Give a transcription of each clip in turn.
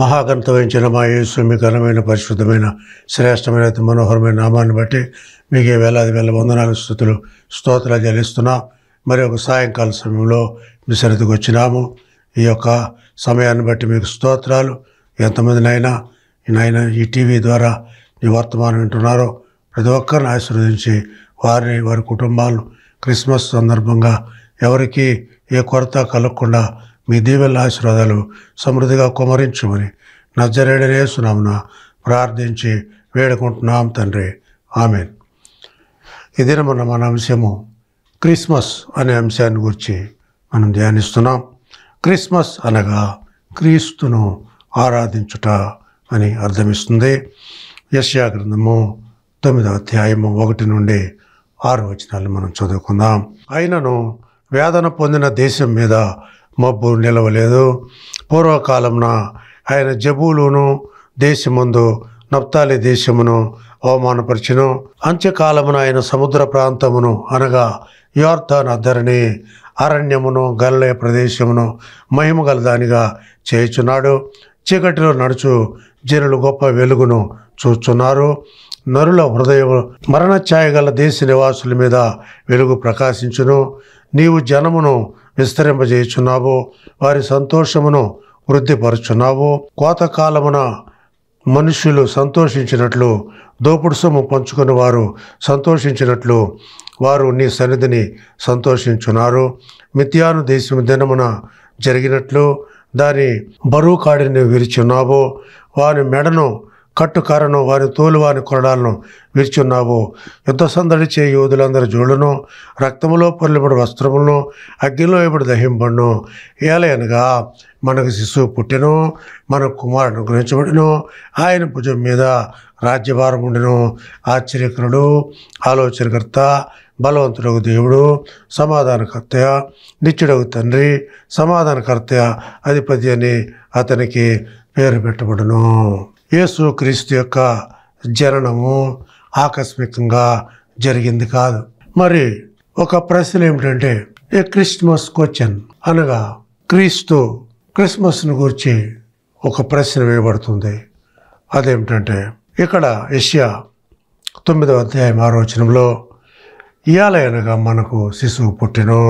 మహాగణత వహించిన మా యేసు మీ ఘనమైన పరిశుద్ధమైన శ్రేష్టమైన అతి మనోహరమైన నామాన్ని బట్టి మీకు వేలాది వేల వందనాలు స్థుతులు స్తోత్రాలు చెల్లిస్తున్నా మరి ఒక సాయంకాల సమయంలో మీ సరిదికి వచ్చినాము ఈ యొక్క సమయాన్ని బట్టి మీకు స్తోత్రాలు ఎంతమందినైనా నైనా ఈ టీవీ ద్వారా ఈ వర్తమానం వింటున్నారో ప్రతి ఒక్కరిని ఆశీర్వదించి వారిని వారి కుటుంబాలను క్రిస్మస్ సందర్భంగా ఎవరికి ఏ కొరత కలగకుండా మీ దీవెల్ల ఆశీర్వాదాలు సమృద్ధిగా కుమరించమని సునామున ప్రార్థించి వేడుకుంటున్నాం తండ్రి ఆమెన్ ఈ మన మన అంశము క్రిస్మస్ అనే అంశాన్ని గురించి మనం ధ్యానిస్తున్నాం క్రిస్మస్ అనగా క్రీస్తును ఆరాధించుట అని అర్థమిస్తుంది యశ్యా గ్రంథము తొమ్మిదవ అధ్యాయము ఒకటి నుండి ఆరు వచనాలు మనం చదువుకుందాం అయినను వేదన పొందిన దేశం మీద మబ్బు నిలవలేదు పూర్వకాలంన ఆయన జబులును దేశమందు నప్తాలి దేశమును అవమానపరిచను అంత్యకాలమున ఆయన సముద్ర ప్రాంతమును అనగా యోర్థాన్ అద్దరిని అరణ్యమును గల్లయ ప్రదేశమును మహిమ గలదానిగా చేయుచున్నాడు చీకటిలో నడుచు జనులు గొప్ప వెలుగును చూచున్నారు నరుల హృదయం మరణ ఛాయగల దేశ నివాసుల మీద వెలుగు ప్రకాశించును నీవు జనమును విస్తరింపజేయుచున్నావు వారి సంతోషమును వృద్ధిపరుచున్నావు కోతకాలమున మనుష్యులు సంతోషించినట్లు దోపుడు సొమ్ము పంచుకుని వారు సంతోషించినట్లు వారు నీ సన్నిధిని సంతోషించున్నారు మిథ్యాను దేశం దినమున జరిగినట్లు దాని బరువు కాడిని విరిచున్నావు వారి మెడను కట్టుకారను వారి తోలువారి కొరడాలను విడిచున్నావు యుద్ధ సందడి చే యోధులందరి జోళ్ళను రక్తములో పొరలిబడి వస్త్రములను అగ్నిలో ఇప్పుడు దహింపడును ఏలయనగా మనకు శిశువు పుట్టెను మన కుమారుడు గ్రహించబడిను ఆయన భుజం మీద రాజ్యభారం ఉండెను ఆశ్చర్యకరుడు ఆలోచనకర్త బలవంతుడు దేవుడు సమాధానకర్త నిత్యుడు తండ్రి సమాధానకర్త అధిపతి అని అతనికి పేరు పెట్టబడును యేసుక్రీస్తు యొక్క జననము ఆకస్మికంగా జరిగింది కాదు మరి ఒక ప్రశ్న ఏమిటంటే ఏ క్రిస్మస్ క్వశ్చన్ అనగా క్రీస్తు క్రిస్మస్ను గురించి ఒక ప్రశ్న వేయబడుతుంది అదేమిటంటే ఇక్కడ ఎషియా తొమ్మిదవ అధ్యాయం ఆరోచనంలో అనగా మనకు శిశువు పుట్టిను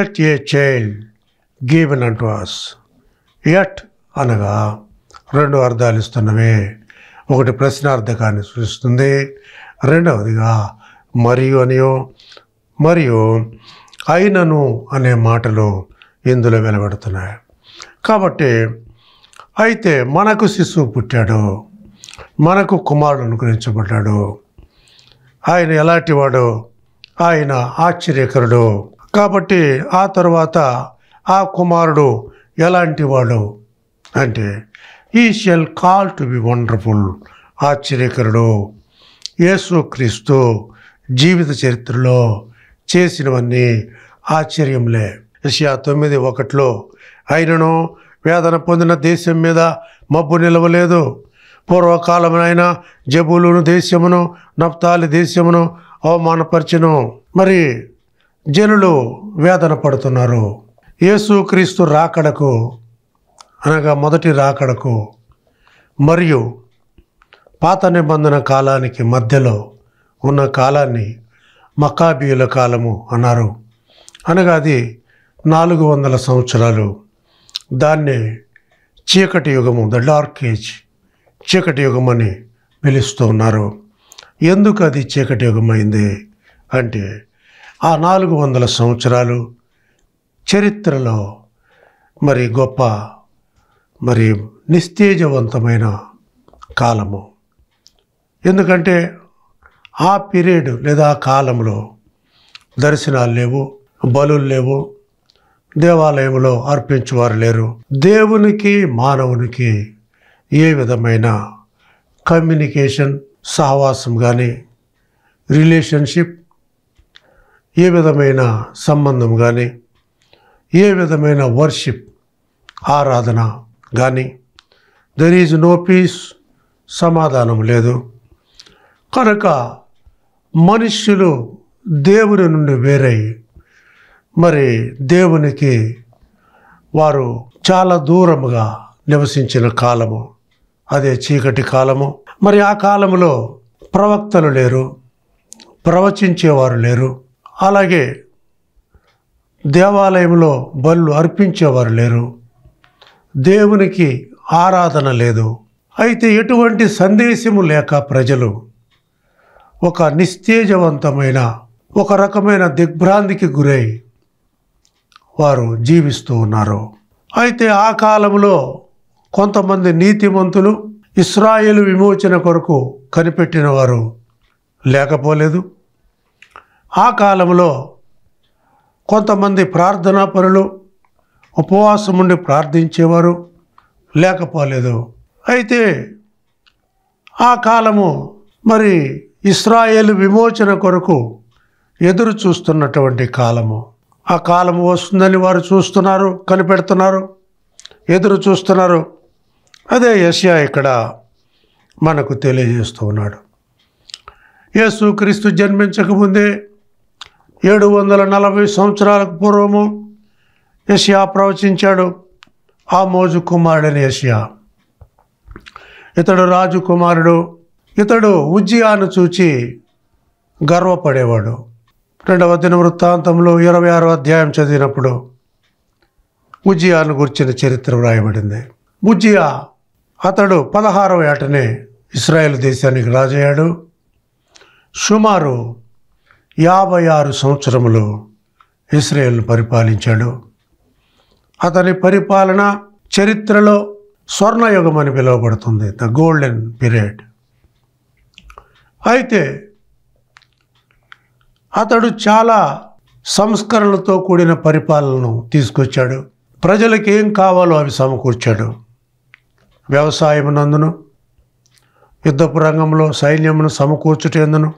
at a child given unto us at అనగా రెండు అర్థాలు ఇస్తున్నవే ఒకటి ప్రశ్నార్థకాన్ని సూచిస్తుంది రెండవదిగా మరియు అనియో మరియు అయినను అనే మాటలు ఇందులో వెలువడుతున్నాయి కాబట్టి అయితే మనకు శిశువు పుట్టాడు మనకు కుమారుడు అనుగ్రహించబడ్డాడు ఆయన ఎలాంటివాడు ఆయన ఆశ్చర్యకరుడు కాబట్టి ఆ తర్వాత ఆ కుమారుడు ఎలాంటివాడు అంటే he shell call to be wonderful ఆశ్చర్యకరుడు యేసుక్రీస్తు జీవిత చరిత్రలో చేసినవన్నీ ఆశ్చర్యంలే ఇషియా తొమ్మిది ఒకటిలో అయినను వేదన పొందిన దేశం మీద మబ్బు నిలవలేదు పూర్వకాలమునైన జబులును దేశమును నప్తాలి దేశమును అవమానపరిచను మరి జనులు వేదన పడుతున్నారు యేసుక్రీస్తు రాకడకు అనగా మొదటి రాకడకు మరియు పాత నిబంధన కాలానికి మధ్యలో ఉన్న కాలాన్ని మకాబీయుల కాలము అన్నారు అనగా అది నాలుగు వందల సంవత్సరాలు దాన్నే చీకటి యుగము ద డార్క్ ఏజ్ చీకటి యుగం అని పిలుస్తూ ఉన్నారు ఎందుకు అది చీకటి యుగమైంది అంటే ఆ నాలుగు వందల సంవత్సరాలు చరిత్రలో మరి గొప్ప మరి నిస్తేజవంతమైన కాలము ఎందుకంటే ఆ పీరియడ్ లేదా ఆ కాలంలో దర్శనాలు లేవు బలు లేవు దేవాలయంలో అర్పించేవారు లేరు దేవునికి మానవునికి ఏ విధమైన కమ్యూనికేషన్ సహవాసం కానీ రిలేషన్షిప్ ఏ విధమైన సంబంధం కానీ ఏ విధమైన వర్షిప్ ఆరాధన కానీ దెర్ ఈజ్ నో పీస్ సమాధానం లేదు కనుక మనుష్యులు దేవుని నుండి వేరై మరి దేవునికి వారు చాలా దూరముగా నివసించిన కాలము అదే చీకటి కాలము మరి ఆ కాలంలో ప్రవక్తలు లేరు ప్రవచించేవారు లేరు అలాగే దేవాలయంలో బళ్ళు అర్పించేవారు లేరు దేవునికి ఆరాధన లేదు అయితే ఎటువంటి సందేశము లేక ప్రజలు ఒక నిస్తేజవంతమైన ఒక రకమైన దిగ్భ్రాంతికి గురై వారు జీవిస్తూ ఉన్నారు అయితే ఆ కాలంలో కొంతమంది నీతిమంతులు ఇస్రాయేల్ విమోచన కొరకు కనిపెట్టిన వారు లేకపోలేదు ఆ కాలంలో కొంతమంది ప్రార్థనా పనులు ఉపవాసం ఉండి ప్రార్థించేవారు లేకపోలేదు అయితే ఆ కాలము మరి ఇస్రాయేల్ విమోచన కొరకు ఎదురు చూస్తున్నటువంటి కాలము ఆ కాలము వస్తుందని వారు చూస్తున్నారు కనిపెడుతున్నారు ఎదురు చూస్తున్నారు అదే యశ్యా ఇక్కడ మనకు తెలియజేస్తూ ఉన్నాడు యేసు క్రీస్తు జన్మించకముందే ఏడు వందల నలభై సంవత్సరాలకు పూర్వము యషియా ప్రవచించాడు ఆ మోజు కుమారుడని యషియా ఇతడు రాజు కుమారుడు ఇతడు ఉజ్జియాను చూచి గర్వపడేవాడు రెండవ దిన వృత్తాంతంలో ఇరవై ఆరో అధ్యాయం చదివినప్పుడు ఉజ్జియాను గుర్చిన చరిత్ర వ్రాయబడింది ఉజ్జియా అతడు పదహారవ ఏటనే ఇస్రాయేల్ దేశానికి రాజయ్యాడు సుమారు యాభై ఆరు సంవత్సరములు ఇస్రాయేల్ను పరిపాలించాడు అతని పరిపాలన చరిత్రలో స్వర్ణయుగం అని పిలువబడుతుంది ద గోల్డెన్ పీరియడ్ అయితే అతడు చాలా సంస్కరణలతో కూడిన పరిపాలనను తీసుకొచ్చాడు ప్రజలకు ఏం కావాలో అవి సమకూర్చాడు వ్యవసాయం నందును యుద్ధపు రంగంలో సైన్యమును సమకూర్చుటేందును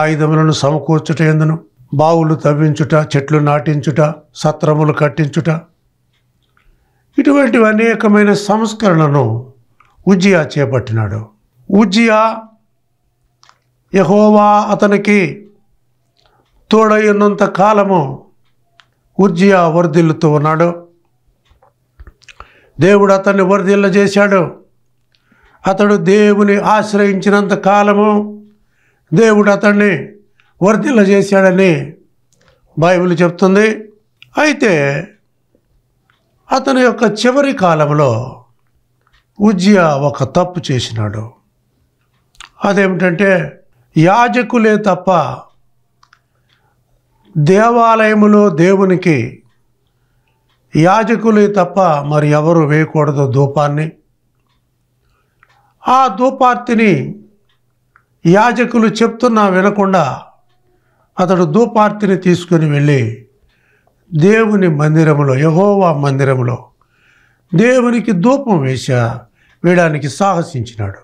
ఆయుధములను సమకూర్చుటేందును బావులు తవ్వించుట చెట్లు నాటించుట సత్రములు కట్టించుట ఇటువంటి అనేకమైన సంస్కరణను ఉజ్జియా చేపట్టినాడు ఉజ్జియా యహోవా అతనికి తోడయ్యున్నంత కాలము ఉజ్జియా వర్ధిల్లుతూ ఉన్నాడు దేవుడు అతన్ని వర్ధిల్ల చేశాడు అతడు దేవుని ఆశ్రయించినంత కాలము దేవుడు అతన్ని వర్ధిల్ల చేశాడని బైబిల్ చెప్తుంది అయితే అతని యొక్క చివరి కాలంలో ఉజ్జియా ఒక తప్పు చేసినాడు అదేమిటంటే యాజకులే తప్ప దేవాలయములో దేవునికి యాజకులే తప్ప మరి ఎవరు వేయకూడదు ధూపాన్ని ఆ ధూపార్తిని యాజకులు చెప్తున్నా వినకుండా అతడు ధూపార్తిని తీసుకుని వెళ్ళి దేవుని మందిరంలో యహోవా మందిరంలో దేవునికి ధూపం వేసి వేయడానికి సాహసించినాడు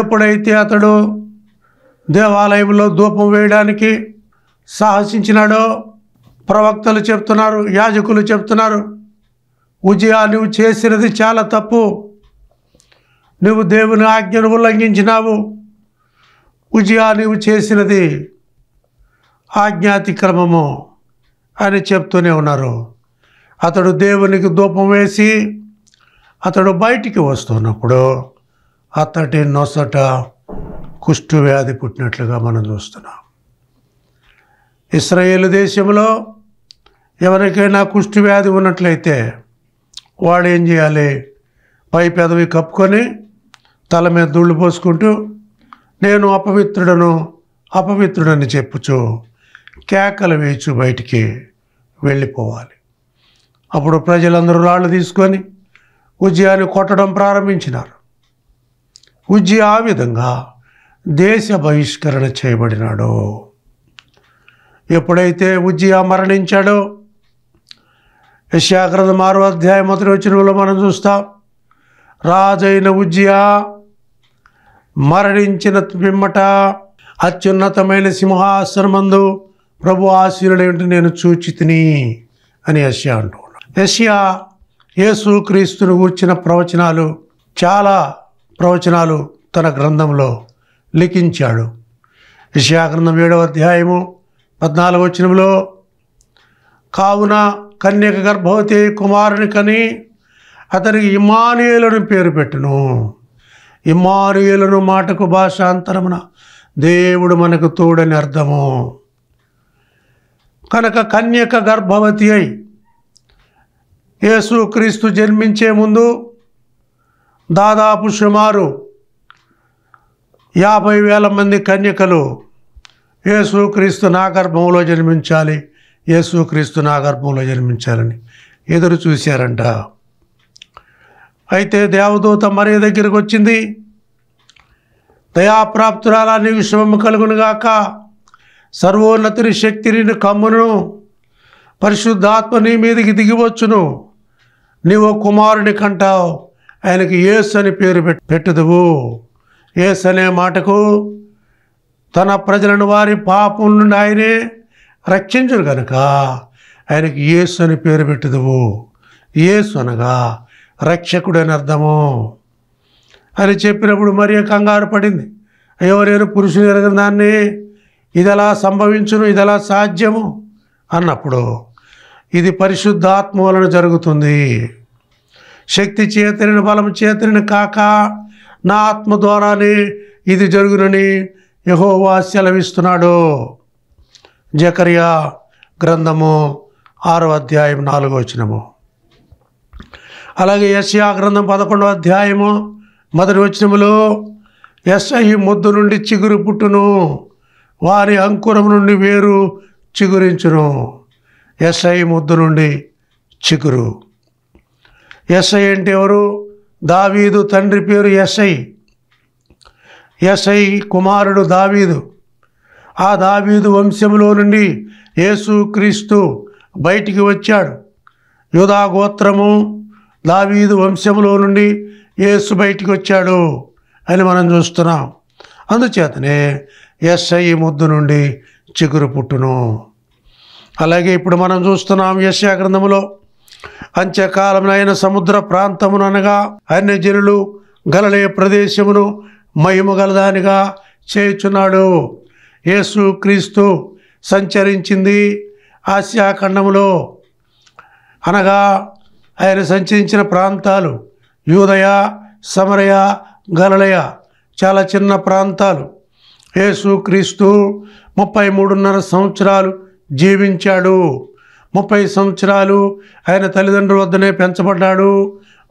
ఎప్పుడైతే అతడు దేవాలయంలో ధూపం వేయడానికి సాహసించినాడో ప్రవక్తలు చెప్తున్నారు యాజకులు చెప్తున్నారు ఉజయా నువ్వు చేసినది చాలా తప్పు నువ్వు దేవుని ఆజ్ఞను ఉల్లంఘించినావు ఉజయా నువ్వు చేసినది ఆజ్ఞాతిక్రమము అని చెప్తూనే ఉన్నారు అతడు దేవునికి ధూపం వేసి అతడు బయటికి వస్తున్నప్పుడు అతడి నొసట కుష్టు వ్యాధి పుట్టినట్లుగా మనం చూస్తున్నాం ఇస్రాయేల్ దేశంలో ఎవరికైనా కుష్టు వ్యాధి ఉన్నట్లయితే వాడు ఏం చేయాలి పై పెదవి కప్పుకొని తల మీద దుళ్ళు పోసుకుంటూ నేను అపవిత్రుడను అపవిత్రుడని చెప్పుచు కేకలు వేచి బయటికి వెళ్ళిపోవాలి అప్పుడు ప్రజలందరూ రాళ్ళు తీసుకొని ఉజ్జయాన్ని కొట్టడం ప్రారంభించినారు ఉజ్జి ఆ విధంగా దేశ బహిష్కరణ చేయబడినాడు ఎప్పుడైతే ఉజ్జయ మరణించాడో యశాగ్రంథం ఆరో అధ్యాయం మొదటి వచ్చినలో మనం చూస్తాం రాజైన ఉజ్జయ మరణించిన పిమ్మట అత్యున్నతమైన సింహాసనమందు ప్రభు ఆశీనుడేమిటి నేను చూచి తిని అని యశియా అంటున్నాడు యష్యా యేసు క్రీస్తును కూర్చిన ప్రవచనాలు చాలా ప్రవచనాలు తన గ్రంథంలో లిఖించాడు యష్యా గ్రంథం ఏడవ అధ్యాయము పద్నాలుగు వచనంలో కావున కన్యక గర్భవతి కుమారుని కని అతనికి ఇమానుయేలను పేరు పెట్టును ఇమానుయులను మాటకు భాషాంతరమున దేవుడు మనకు తోడని అర్థము కనుక కన్యక గర్భవతి అయి యేసుక్రీస్తు జన్మించే ముందు దాదాపు సుమారు యాభై వేల మంది కన్యకలు యేసుక్రీస్తు నాగర్భంలో జన్మించాలి యేసుక్రీస్తు నాగర్భంలో జన్మించాలని ఎదురు చూశారంట అయితే దేవదూత మరీ దగ్గరికి వచ్చింది దయాప్రాప్తురాలని విషమము కలుగునుగాక సర్వోన్నతుని శక్తిని కమ్మును పరిశుద్ధాత్మ నీ మీదకి దిగివచ్చును నీవు కుమారుని కంటావు ఆయనకి యేసు అని పేరు పెట్టుదువు ఏస్ అనే మాటకు తన ప్రజలను వారి పాపం నుండి ఆయనే రక్షించరు కనుక ఆయనకి యేసు అని పేరు పెట్టుదువు ఏసు అనగా రక్షకుడు అని అర్థము అని చెప్పినప్పుడు మరి కంగారు పడింది అయ్యో నేను పురుషుని ఎరగిన దాన్ని ఇదెలా సంభవించును ఇదెలా సాధ్యము అన్నప్పుడు ఇది పరిశుద్ధాత్మ వలన జరుగుతుంది శక్తి చేతరిని బలం చేతరిని కాక నా ఆత్మ ద్వారానే ఇది జరుగునని యహోవా సెలవిస్తున్నాడు జకరియా గ్రంథము ఆరో అధ్యాయం నాలుగో వచనము అలాగే యశ్యా గ్రంథం పదకొండో అధ్యాయము మొదటి వచ్చినములు ఎస్ఐ ముద్దు నుండి చిగురు పుట్టును వారి అంకురం నుండి వేరు చిగురించును ఎస్ఐ ముద్దు నుండి చిగురు ఎస్ఐ అంటే ఎవరు దావీదు తండ్రి పేరు ఎస్ఐ ఎస్ఐ కుమారుడు దావీదు ఆ దావీదు వంశంలో నుండి యేసుక్రీస్తు బయటికి వచ్చాడు యోధా గోత్రము దావీదు వంశంలో నుండి యేసు బయటికి వచ్చాడు అని మనం చూస్తున్నాం అందుచేతనే ఎస్ఐ ముద్దు నుండి చిగురు పుట్టును అలాగే ఇప్పుడు మనం చూస్తున్నాం ఎస్యా గ్రంథములో అంత్యకాలమునైన సముద్ర ప్రాంతముననగా అన్యజనులు గలలే ప్రదేశమును మహిమ గలదానిగా చేయుచున్నాడు యేసు క్రీస్తు సంచరించింది ఆసియా ఖండములో అనగా ఆయన సంచరించిన ప్రాంతాలు యూదయ సమరయ గలలయ చాలా చిన్న ప్రాంతాలు యేసు క్రీస్తు ముప్పై మూడున్నర సంవత్సరాలు జీవించాడు ముప్పై సంవత్సరాలు ఆయన తల్లిదండ్రుల వద్దనే పెంచబడ్డాడు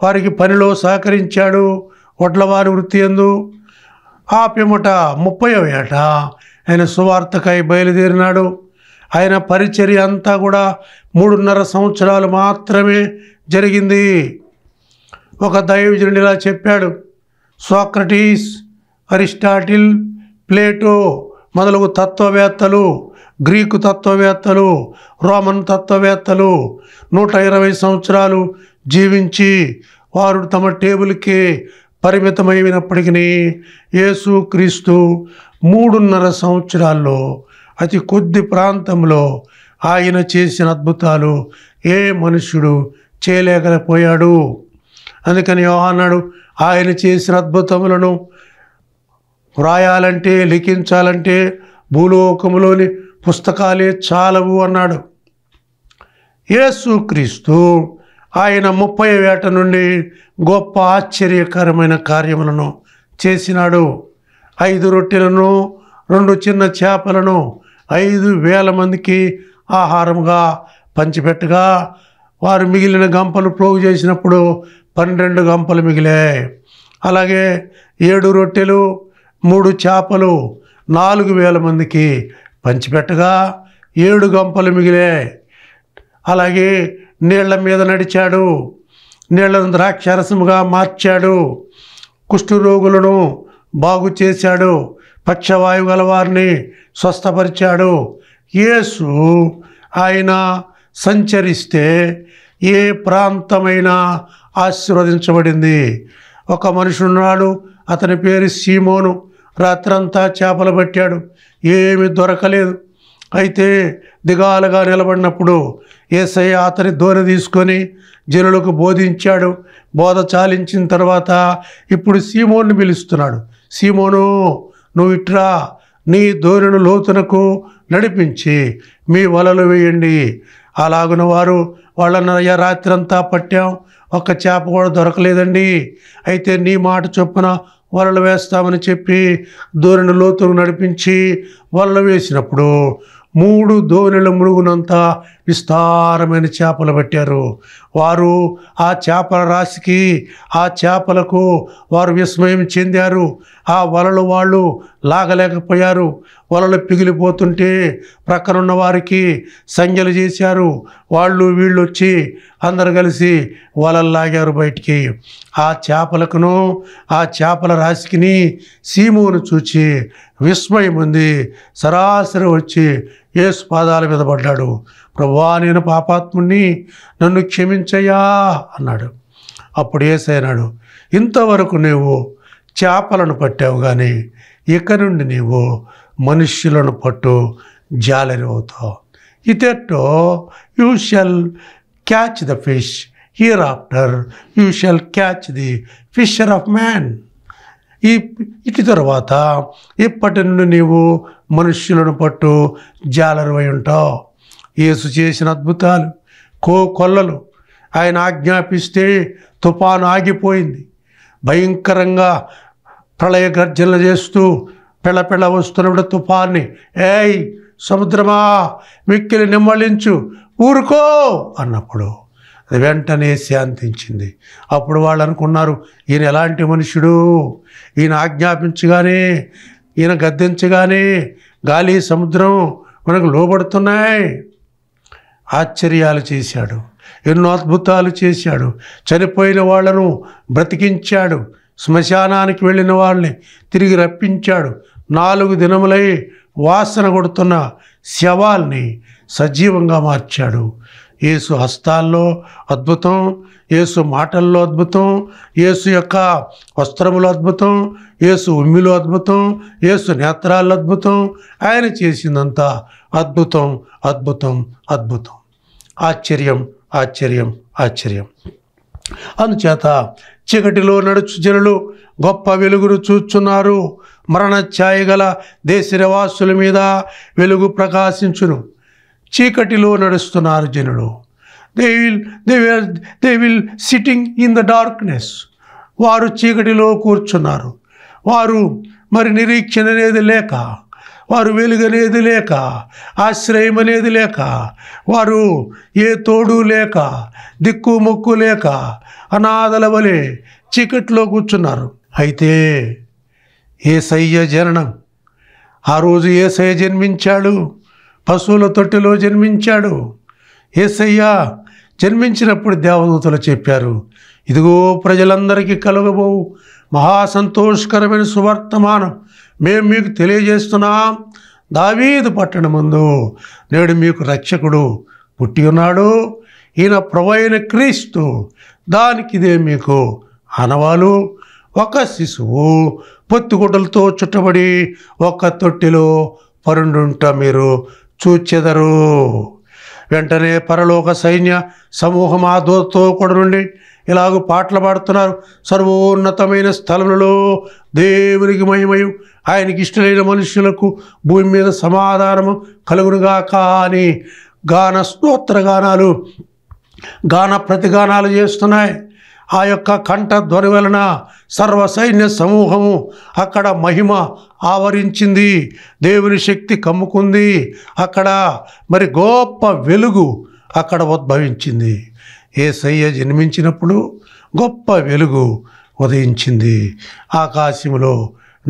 వారికి పనిలో సహకరించాడు వడ్లవారి వృత్తి ఎందు ఆ పిమ్మట ముప్పై ఏట ఆయన సువార్తకై బయలుదేరినాడు ఆయన పరిచర్య అంతా కూడా మూడున్నర సంవత్సరాలు మాత్రమే జరిగింది ఒక దైవజనుడు ఇలా చెప్పాడు సోక్రటీస్ అరిస్టాటిల్ ప్లేటో మొదలగు తత్వవేత్తలు గ్రీకు తత్వవేత్తలు రోమన్ తత్వవేత్తలు నూట ఇరవై సంవత్సరాలు జీవించి వారు తమ టేబుల్కి పరిమితమైనప్పటికీ యేసు క్రీస్తు మూడున్నర సంవత్సరాల్లో అతి కొద్ది ప్రాంతంలో ఆయన చేసిన అద్భుతాలు ఏ మనుష్యుడు చేయలేకపోయాడు అందుకని యోహన్నాడు ఆయన చేసిన అద్భుతములను వ్రాయాలంటే లిఖించాలంటే భూలోకంలోని పుస్తకాలే చాలవు అన్నాడు యేసుక్రీస్తు ఆయన ముప్పై వేట నుండి గొప్ప ఆశ్చర్యకరమైన కార్యములను చేసినాడు ఐదు రొట్టెలను రెండు చిన్న చేపలను ఐదు వేల మందికి ఆహారంగా పంచిపెట్టగా వారు మిగిలిన గంపలు ప్రోగు చేసినప్పుడు పన్నెండు గంపలు మిగిలాయి అలాగే ఏడు రొట్టెలు మూడు చేపలు నాలుగు వేల మందికి పంచిపెట్టగా ఏడు గంపలు మిగిలే అలాగే నీళ్ల మీద నడిచాడు నీళ్లను ద్రాక్షరసముగా మార్చాడు రోగులను బాగు చేశాడు పక్షవాయువు గలవారిని స్వస్థపరిచాడు యేసు ఆయన సంచరిస్తే ఏ ప్రాంతమైనా ఆశీర్వదించబడింది ఒక మనిషి ఉన్నాడు అతని పేరు సీమోను రాత్రంతా చేపలు పట్టాడు ఏమి దొరకలేదు అయితే దిగాలుగా నిలబడినప్పుడు ఏసై అతని ధోని తీసుకొని జనులకు బోధించాడు బోధ చాలించిన తర్వాత ఇప్పుడు సీమోన్ని పిలుస్తున్నాడు సీమోను నువ్వు ఇట్రా నీ ధోరణి లోతునకు నడిపించి మీ వలలు వేయండి అలాగున వారు వాళ్ళని రాత్రంతా పట్టాం ఒక్క చేప కూడా దొరకలేదండి అయితే నీ మాట చొప్పున వలలు వేస్తామని చెప్పి దోరణి లోతులు నడిపించి వలలు వేసినప్పుడు మూడు దోణిల మునుగునంత విస్తారమైన చేపలు పట్టారు వారు ఆ చేపల రాశికి ఆ చేపలకు వారు విస్మయం చెందారు ఆ వలలు వాళ్ళు లాగలేకపోయారు వలలు పిగిలిపోతుంటే ప్రక్కనున్న వారికి సంజలు చేశారు వాళ్ళు వీళ్ళు వచ్చి అందరు కలిసి వలలు లాగారు బయటికి ఆ చేపలకును ఆ చేపల రాశికిని సీమును చూచి విస్మయం ఉంది సరాసరి వచ్చి యేసు పాదాల మీద పడ్డాడు ప్రభా నేను పాపాత్ముణ్ణి నన్ను క్షమించయా అన్నాడు అప్పుడు ఏసైనాడు ఇంతవరకు నీవు చేపలను పట్టావు కానీ ఇక్కడ నుండి నీవు మనుష్యులను పట్టు జాలరి అవుతావు ఇతట్టు you shall catch the fish hereafter you shall catch the fisher of man ఈ ఇటు తర్వాత ఇప్పటి నుండి నీవు మనుష్యులను పట్టు జాలరువై ఉంటావు యేసు చేసిన అద్భుతాలు కో కొల్లలు ఆయన ఆజ్ఞాపిస్తే తుఫాను ఆగిపోయింది భయంకరంగా ప్రళయ గర్జనలు చేస్తూ పిల్ల వస్తున్నప్పుడు తుఫాన్ని ఏయ్ సముద్రమా మిక్కిలి నిమ్మళించు ఊరుకో అన్నప్పుడు అది వెంటనే శాంతించింది అప్పుడు వాళ్ళు అనుకున్నారు ఈయన ఎలాంటి మనుషుడు ఈయన ఆజ్ఞాపించగానే ఈయన గద్దించగానే గాలి సముద్రం మనకు లోబడుతున్నాయి ఆశ్చర్యాలు చేశాడు ఎన్నో అద్భుతాలు చేశాడు చనిపోయిన వాళ్లను బ్రతికించాడు శ్మశానానికి వెళ్ళిన వాళ్ళని తిరిగి రప్పించాడు నాలుగు దినములై వాసన కొడుతున్న శవాల్ని సజీవంగా మార్చాడు యేసు హస్తాల్లో అద్భుతం యేసు మాటల్లో అద్భుతం యేసు యొక్క వస్త్రములు అద్భుతం యేసు ఉమ్మిలో అద్భుతం యేసు నేత్రాల్లో అద్భుతం ఆయన చేసిందంతా అద్భుతం అద్భుతం అద్భుతం ఆశ్చర్యం ఆశ్చర్యం ఆశ్చర్యం అందుచేత చీకటిలో నడుచు జనులు గొప్ప వెలుగును చూచున్నారు ఛాయ గల దేశ నివాసుల మీద వెలుగు ప్రకాశించును చీకటిలో నడుస్తున్నారు జనులు they will they will they will sitting in the darkness వారు చీకటిలో కూర్చున్నారు వారు మరి నిరీక్షణ అనేది లేక వారు వెలుగనేది లేక ఆశ్రయం అనేది లేక వారు ఏ తోడు లేక దిక్కు మొక్కు లేక అనాథల వలె చీకట్లో కూర్చున్నారు అయితే ఏసయ్య జననం ఆ రోజు ఏసయ్య జన్మించాడు పశువుల తొట్టిలో జన్మించాడు ఏసయ్య జన్మించినప్పుడు దేవదూతలు చెప్పారు ఇదిగో ప్రజలందరికీ కలుగబోవు మహాసంతోషకరమైన సువర్తమానం మేము మీకు తెలియజేస్తున్నాం దావీదు ముందు నేడు మీకు రక్షకుడు పుట్టి ఉన్నాడు ఈయన ప్రవైన క్రీస్తు దానికి ఇదే మీకు అనవాలు ఒక శిశువు పొత్తిగుడ్డలతో చుట్టబడి ఒక తొట్టిలో పరుండుంట మీరు చూచెదరు వెంటనే పరలోక సైన్య సమూహం ఆ దూతతో కూడా నుండి ఇలాగ పాటలు పాడుతున్నారు సర్వోన్నతమైన స్థలములలో దేవునికి మహిమయం ఆయనకి ఇష్టమైన మనుషులకు భూమి మీద సమాధానము కలుగునుగాక అని గాన గానాలు గాన ప్రతిగానాలు చేస్తున్నాయి ఆ యొక్క కంఠ ధ్వని వలన సర్వసైన్య సమూహము అక్కడ మహిమ ఆవరించింది దేవుని శక్తి కమ్ముకుంది అక్కడ మరి గొప్ప వెలుగు అక్కడ ఉద్భవించింది ఏ సయ్య జన్మించినప్పుడు గొప్ప వెలుగు ఉదయించింది ఆకాశంలో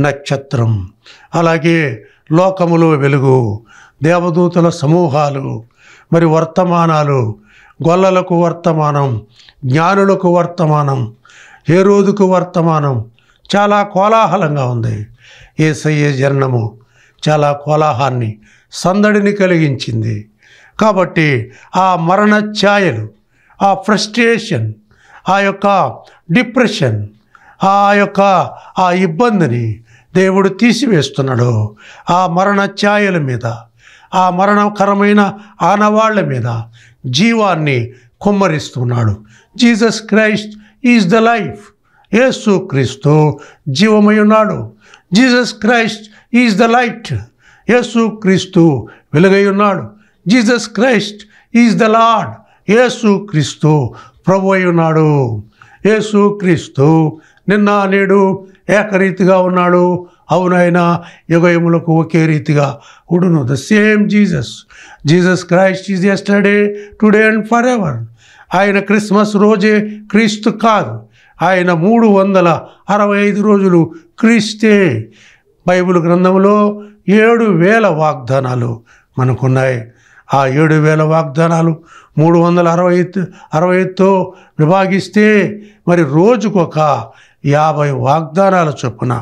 నక్షత్రం అలాగే లోకములు వెలుగు దేవదూతల సమూహాలు మరి వర్తమానాలు గొల్లలకు వర్తమానం జ్ఞానులకు వర్తమానం ఏరోదుకు వర్తమానం చాలా కోలాహలంగా ఉంది ఏసయ్య జననము చాలా కోలాహాన్ని సందడిని కలిగించింది కాబట్టి ఆ మరణ ఛాయలు ఆ ఫ్రస్ట్రేషన్ ఆ యొక్క డిప్రెషన్ ఆ యొక్క ఆ ఇబ్బందిని దేవుడు తీసివేస్తున్నాడు ఆ మరణ ఛాయల మీద ఆ మరణకరమైన ఆనవాళ్ల మీద జీవాన్ని కుమ్మరిస్తున్నాడు Jesus Christ is the life Yesu Kristu జీవమై ఉన్నాడు Jesus Christ is the light Yesu Kristu వెలుగై ఉన్నాడు Jesus Christ is the lord Yesu Kristu ప్రభు అయి ఉన్నాడు యేసు క్రీస్తు నిన్న నేడు ఏకరీతిగా ఉన్నాడు అవునైనా యుగయములకు ఒకే రీతిగా ఉడును the same Jesus Jesus Christ is yesterday today and forever ఆయన క్రిస్మస్ రోజే క్రీస్తు కాదు ఆయన మూడు వందల అరవై ఐదు రోజులు క్రీస్తే బైబిల్ గ్రంథంలో ఏడు వేల వాగ్దానాలు మనకున్నాయి ఆ ఏడు వేల వాగ్దానాలు మూడు వందల అరవై అరవై అరవైతో విభాగిస్తే మరి రోజుకొక యాభై వాగ్దానాల చొప్పున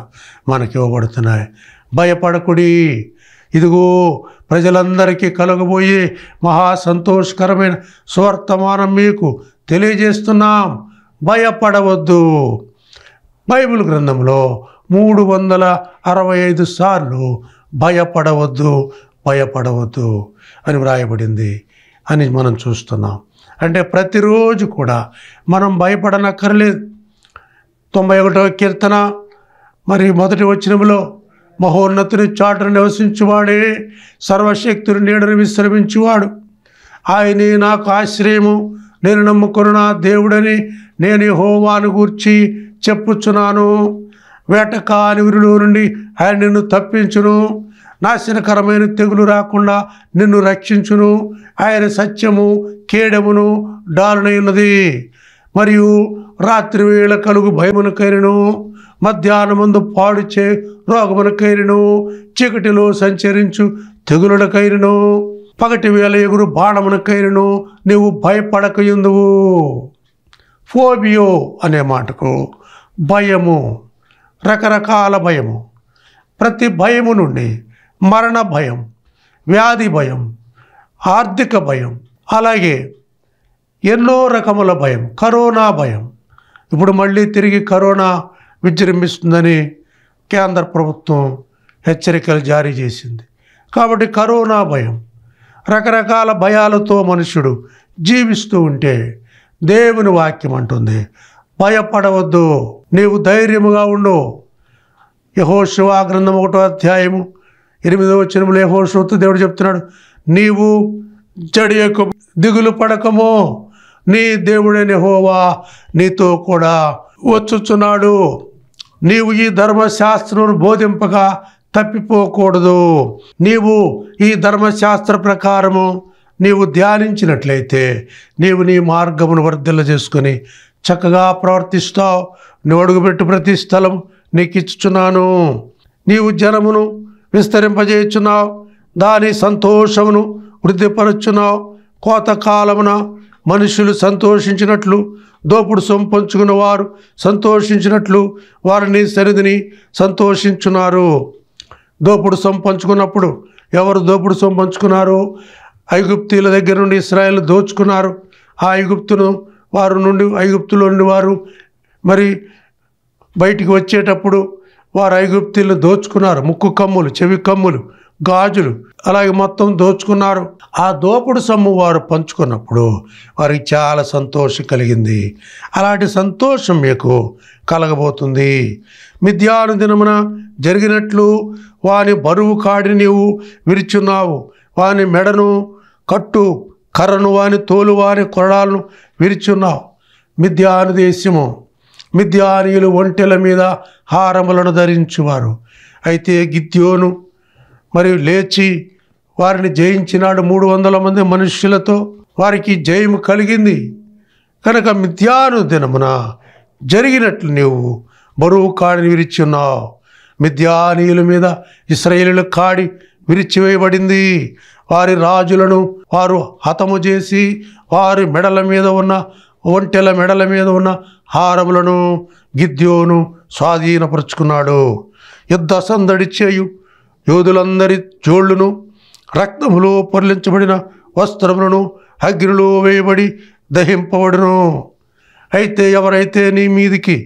మనకి ఇవ్వబడుతున్నాయి భయపడకుడి ఇదిగో ప్రజలందరికీ కలగబోయే మహా సంతోషకరమైన సువర్తమానం మీకు తెలియజేస్తున్నాం భయపడవద్దు బైబిల్ గ్రంథంలో మూడు వందల అరవై ఐదు సార్లు భయపడవద్దు భయపడవద్దు అని వ్రాయబడింది అని మనం చూస్తున్నాం అంటే ప్రతిరోజు కూడా మనం భయపడనక్కర్లేదు తొంభై ఒకటవ కీర్తన మరి మొదటి వచ్చినములో మహోన్నతుని చాటును నివసించువాడే సర్వశక్తుని నీడను విశ్రమించువాడు ఆయనే నాకు ఆశ్రయము నేను నమ్ముకున్న దేవుడని నేను హోవాను గూర్చి చెప్పుచున్నాను వేటకాని విరుడు నుండి ఆయన నిన్ను తప్పించును నాశనకరమైన తెగులు రాకుండా నిన్ను రక్షించును ఆయన సత్యము కేడమును ఉన్నది మరియు రాత్రి వేళ కలుగు భయమును మధ్యాహ్నం మధ్యాహ్నముందు పాడుచే రోగమును కైరను చీకటిలో సంచరించు తెగులుల కైరను పగటి వేళ ఎగురు బాణమును కైరను నీవు భయపడక ఎందువు ఫోబియో అనే మాటకు భయము రకరకాల భయము ప్రతి భయము నుండి మరణ భయం వ్యాధి భయం ఆర్థిక భయం అలాగే ఎన్నో రకముల భయం కరోనా భయం ఇప్పుడు మళ్ళీ తిరిగి కరోనా విజృంభిస్తుందని కేంద్ర ప్రభుత్వం హెచ్చరికలు జారీ చేసింది కాబట్టి కరోనా భయం రకరకాల భయాలతో మనుషుడు జీవిస్తూ ఉంటే దేవుని వాక్యం అంటుంది భయపడవద్దు నీవు ధైర్యముగా ఉండు యహోశివా గ్రంథం ఒకటో అధ్యాయము ఎనిమిదో వచ్చినములు శివతో దేవుడు చెప్తున్నాడు నీవు జడియకు దిగులు పడకము నీ దేవుడైన హోవా నీతో కూడా వచ్చుచున్నాడు నీవు ఈ ధర్మశాస్త్రం బోధింపగా తప్పిపోకూడదు నీవు ఈ ధర్మశాస్త్ర ప్రకారము నీవు ధ్యానించినట్లయితే నీవు నీ మార్గమును వర్ధిల్ల చేసుకుని చక్కగా ప్రవర్తిస్తావు నువ్వు అడుగుపెట్టి ప్రతి స్థలం నీకు ఇచ్చుచున్నాను నీవు జనమును విస్తరింపజేయుచున్నావు దాని సంతోషమును వృద్ధిపరుచున్నావు కోత కాలమున మనుషులు సంతోషించినట్లు దోపుడు సొంపంచుకున్న వారు సంతోషించినట్లు వారిని సరిదిని సంతోషించున్నారు దోపుడు సొంపంచుకున్నప్పుడు ఎవరు దోపుడు సొంపంచుకున్నారు ఐగుప్తీల దగ్గర నుండి ఇస్రాయల్ దోచుకున్నారు ఆ ఐగుప్తును వారు నుండి ఐగుప్తులో నుండి వారు మరి బయటికి వచ్చేటప్పుడు వారు ఐగుప్తీలను దోచుకున్నారు ముక్కు కమ్ములు చెవి కమ్ములు గాజులు అలాగే మొత్తం దోచుకున్నారు ఆ దోపుడు సొమ్ము వారు పంచుకున్నప్పుడు వారికి చాలా సంతోషం కలిగింది అలాంటి సంతోషం మీకు కలగబోతుంది మిథ్యాను దినమున జరిగినట్లు వాని బరువు కాడి నీవు విరుచున్నావు వాని మెడను కట్టు కర్రను వాని తోలు వాని కొరడాలను విరుచున్నావు మిథ్యాను దేశము మిథ్యానీయులు ఒంటెల మీద హారములను ధరించువారు అయితే గిద్యోను మరియు లేచి వారిని జయించినాడు మూడు వందల మంది మనుష్యులతో వారికి జయము కలిగింది కనుక మిథ్యాను దినమున జరిగినట్లు నీవు బరువు కాడిని విరిచి ఉన్నావు మిథ్యానీయుల మీద ఇస్రాయేలీల కాడి విరిచివేయబడింది వారి రాజులను వారు హతము చేసి వారి మెడల మీద ఉన్న ఒంటెల మెడల మీద ఉన్న హారములను గిద్యోను స్వాధీనపరుచుకున్నాడు యుద్ధ సందడి చేయు యోధులందరి చోళ్లను రక్తములో పొరలించబడిన వస్త్రములను అగ్నిలో వేయబడి దహింపబడును అయితే ఎవరైతే నీ మీదికి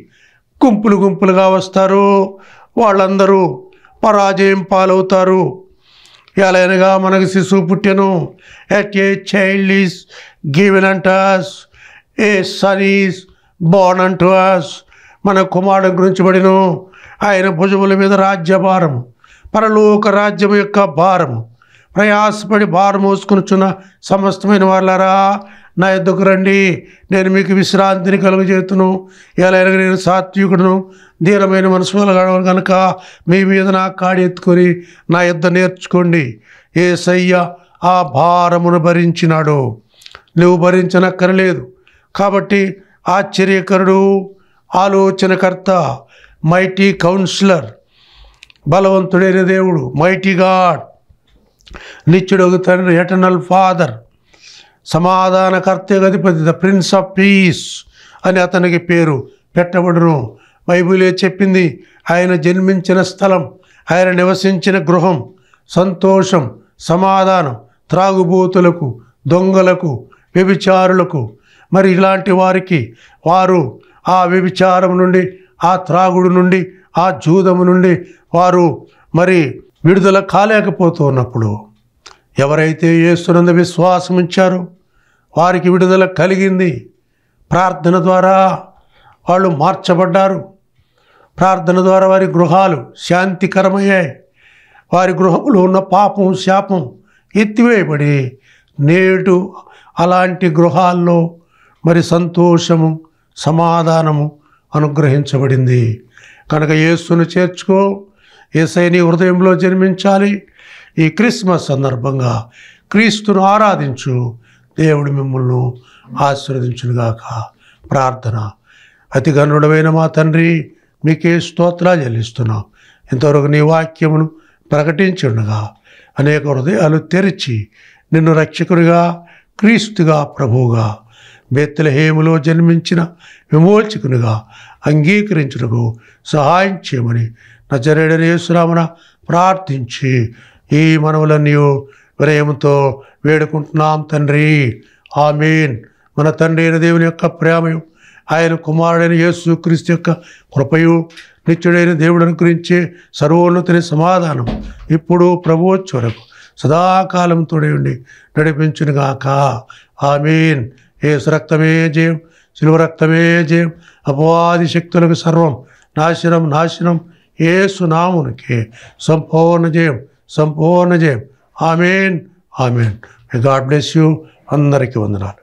గుంపులు గుంపులుగా వస్తారో వాళ్ళందరూ పరాజయం పాలవుతారు ఎలాగనగా మనకు శిశువు పుట్టెను at a child is given unto us a son is born unto us మన కుమారుడు గురించబడిను ఆయన భుజముల మీద రాజ్యభారం పరలోక రాజ్యం యొక్క భారము ప్రయాసపడి భారం చున్న సమస్తమైన వాళ్ళారా నా ఎద్దుకు రండి నేను మీకు విశ్రాంతిని కలుగజేతును ఎలాగ నేను సాత్వికుడును దీనమైన మనసు కలగడం కనుక మీ మీద నా కాడి ఎత్తుకొని నా ఎద్ద నేర్చుకోండి ఏ సయ్య ఆ భారమును భరించినాడు నువ్వు భరించనక్కరలేదు కాబట్టి ఆశ్చర్యకరుడు ఆలోచనకర్త మైటీ కౌన్సిలర్ బలవంతుడైన దేవుడు మైటీ గాడ్ నిత్యుడగు తండ్రి ఎటర్నల్ ఫాదర్ సమాధానకర్త అధిపతి ద ప్రిన్స్ ఆఫ్ పీస్ అని అతనికి పేరు పెట్టబడును బైబిలే చెప్పింది ఆయన జన్మించిన స్థలం ఆయన నివసించిన గృహం సంతోషం సమాధానం త్రాగుబోతులకు దొంగలకు వ్యభిచారులకు మరి ఇలాంటి వారికి వారు ఆ వ్యభిచారం నుండి ఆ త్రాగుడు నుండి ఆ జూదము నుండి వారు మరి విడుదల కాలేకపోతున్నప్పుడు ఎవరైతే యేసునంద విశ్వాసం ఇచ్చారో వారికి విడుదల కలిగింది ప్రార్థన ద్వారా వాళ్ళు మార్చబడ్డారు ప్రార్థన ద్వారా వారి గృహాలు శాంతికరమయ్యాయి వారి గృహంలో ఉన్న పాపం శాపం ఎత్తివేయబడి నేటు అలాంటి గృహాల్లో మరి సంతోషము సమాధానము అనుగ్రహించబడింది కనుక యేసును చేర్చుకో ఏసైని హృదయంలో జన్మించాలి ఈ క్రిస్మస్ సందర్భంగా క్రీస్తును ఆరాధించు దేవుడు మిమ్మల్ని ఆశీర్వదించునుగాక ప్రార్థన అతి గనుడమైన మా తండ్రి మీకే స్తోత్రాలు చెల్లిస్తున్నాం ఇంతవరకు నీ వాక్యమును ప్రకటించుండగా అనేక హృదయాలు తెరిచి నిన్ను రక్షకుడిగా క్రీస్తుగా ప్రభువుగా హేములో జన్మించిన విమోచకునిగా అంగీకరించుటకు సహాయం చేయమని నజరేడని యేసురామున ప్రార్థించి ఈ మనవులన్నీ ప్రేమతో వేడుకుంటున్నాం తండ్రి ఆమెన్ మన తండ్రి అయిన దేవుని యొక్క ప్రేమయు ఆయన కుమారుడైన యేసు క్రీస్తు యొక్క కృపయు నిత్యుడైన దేవుడు గురించి సర్వోన్నతిని సమాధానం ఇప్పుడు ప్రభు వరకు సదాకాలంతో ఉండి నడిపించునుగాక ఆమెన్ ఏ సురక్తమే జయం శిలువ రక్తమే జయం అపవాది శక్తులకు సర్వం నాశనం నాశనం ఏ సునామునికి సంపూర్ణ జయం సంపూర్ణ జయం amen amen God bless you అందరికీ వందనాలు